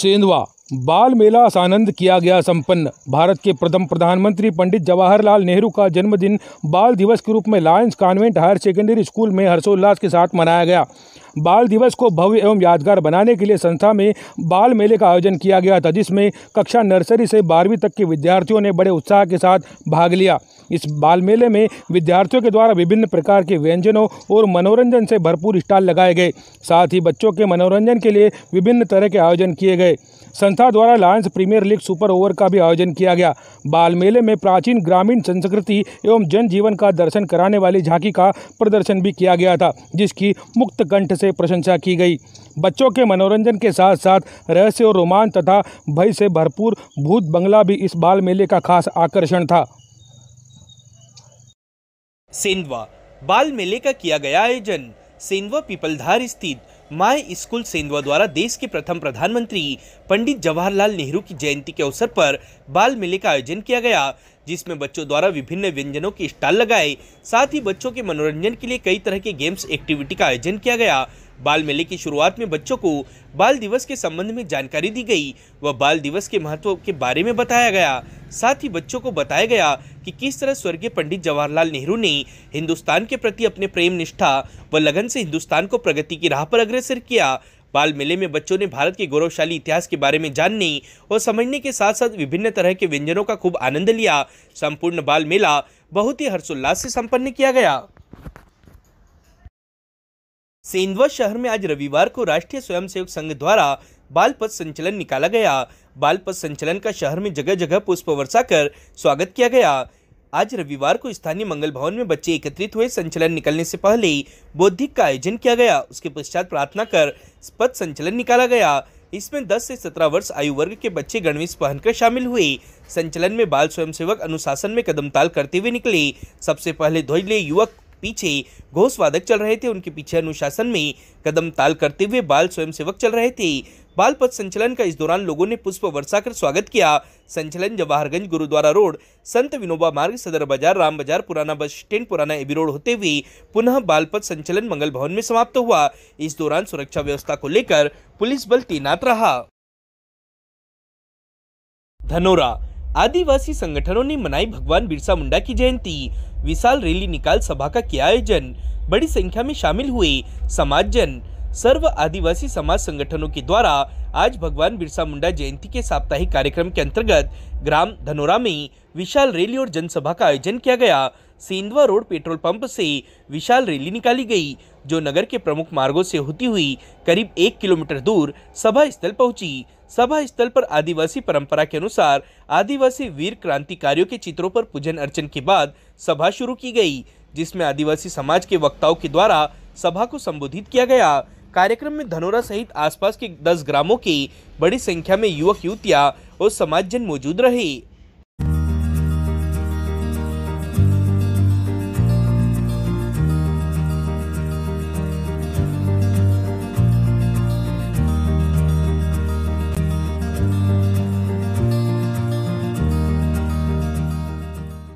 सेंधवा बाल मेला सानंद किया गया संपन्न भारत के प्रथम प्रधानमंत्री पंडित जवाहरलाल नेहरू का जन्मदिन बाल दिवस के रूप में Lions Convent higher secondary school में हर्षोल्लास के साथ मनाया गया बाल दिवस को भव्य एवं यादगार बनाने के लिए संस्था में बाल मेले का आयोजन किया गया था जिसमें कक्षा नर्सरी से बारहवीं तक के विद्यार्थियों ने बड़े उत्साह के साथ भाग लिया इस बाल मेले में विद्यार्थियों के द्वारा विभिन्न प्रकार के व्यंजनों और मनोरंजन से भरपूर स्टॉल लगाए गए साथ ही बच्चों के मनोरंजन के लिए विभिन्न तरह के आयोजन किए गए संस्था द्वारा Lions Premier League super over का भी आयोजन किया गया बाल मेले में प्राचीन ग्रामीण संस्कृति एवं जनजीवन का दर्शन कराने वाली झांकी का प्रदर्शन भी किया गया था जिसकी मुक्त कंठ से प्रशंसा की गई बच्चों के मनोरंजन के साथ साथ रहस्य और रोमांच तथा भय से भरपूर भूत बंगला भी इस बाल मेले का खास आकर्षण था सिंधवा बाल मेले का किया गया आयोजन सिंधवा पीपलधार स्थित माय स्कूल सेंधवा द्वारा देश के प्रथम प्रधानमंत्री पंडित जवाहरलाल नेहरू की जयंती के अवसर पर बाल मेले का आयोजन किया गया जिसमें बच्चों द्वारा विभिन्न व्यंजनों के स्टॉल लगाए साथ ही बच्चों के मनोरंजन के लिए कई तरह के गेम्स एक्टिविटी का आयोजन किया गया बाल मेले की शुरुआत में बच्चों को बाल दिवस के संबंध में जानकारी दी गई व बाल दिवस के महत्व के बारे में बताया गया साथ ही बच्चों को बताया गया कि किस तरह स्वर्गीय पंडित जवाहरलाल नेहरू ने हिंदुस्तान के प्रति अपने प्रेम निष्ठा व लगन से हिंदुस्तान को प्रगति की राह पर अग्रसर किया बाल मेले में बच्चों ने भारत के गौरवशाली इतिहास के बारे में जानने और समझने के साथ साथ विभिन्न तरह के व्यंजनों का खूब आनंद लिया संपूर्ण बाल मेला बहुत ही हर्षोल्लास से संपन्न किया गया सेंधवा शहर में आज रविवार को राष्ट्रीय स्वयंसेवक संघ द्वारा बाल पथ संचलन निकाला गया बाल पथ संचलन का शहर में जगह जगह पुष्प वर्षा कर स्वागत किया गया आज रविवार को स्थानीय मंगल भवन में बच्चे एकत्रित हुए संचलन निकलने से पहले बौद्धिक का आयोजन किया गया उसके पश्चात प्रार्थना कर पथ संचलन निकाला गया इसमें 10 से 17 वर्ष आयु वर्ग के बच्चे गणवेश पहनकर शामिल हुए संचलन में बाल स्वयंसेवक अनुशासन में कदम ताल करते हुए निकले सबसे पहले ध्वज ले युवक पीछे घोषवादक चल रहे थे उनके पीछे अनुशासन में कदम ताल करते हुए बाल स्वयंसेवक चल रहे थे बाल पथ संचलन का इस दौरान लोगों ने पुष्प वर्षा कर स्वागत किया संचलन जवाहरगंज गुरुद्वारा रोड संत विनोबा मार्ग सदर बाजार राम बाजार पुराना बस स्टैंड पुराना एबी रोड होते हुए पुनः बाल पथ संचलन मंगल भवन में समाप्त हुआ इस दौरान सुरक्षा व्यवस्था को लेकर पुलिस बल तैनात रहा धनोरा आदिवासी संगठनों ने मनाई भगवान बिरसा मुंडा की जयंती विशाल रैली निकाल सभा का किया आयोजन बड़ी संख्या में शामिल हुए समाजजन सर्व आदिवासी समाज संगठनों के द्वारा आज भगवान बिरसा मुंडा जयंती के साप्ताहिक कार्यक्रम के अंतर्गत ग्राम धनोरा में विशाल रैली और जनसभा का आयोजन किया गया सेंधवा रोड पेट्रोल पंप से विशाल रैली निकाली गई जो नगर के प्रमुख मार्गों से होती हुई करीब एक किलोमीटर दूर सभा स्थल पहुंची सभा स्थल पर आदिवासी परंपरा के अनुसार आदिवासी वीर क्रांतिकारियों के चित्रों पर पूजन अर्चन के बाद सभा शुरू की गई जिसमें आदिवासी समाज के वक्ताओं के द्वारा सभा को संबोधित किया गया कार्यक्रम में धनोरा सहित आसपास के दस ग्रामों की बड़ी संख्या में युवक युवतियाँ और समाज जन मौजूद रहे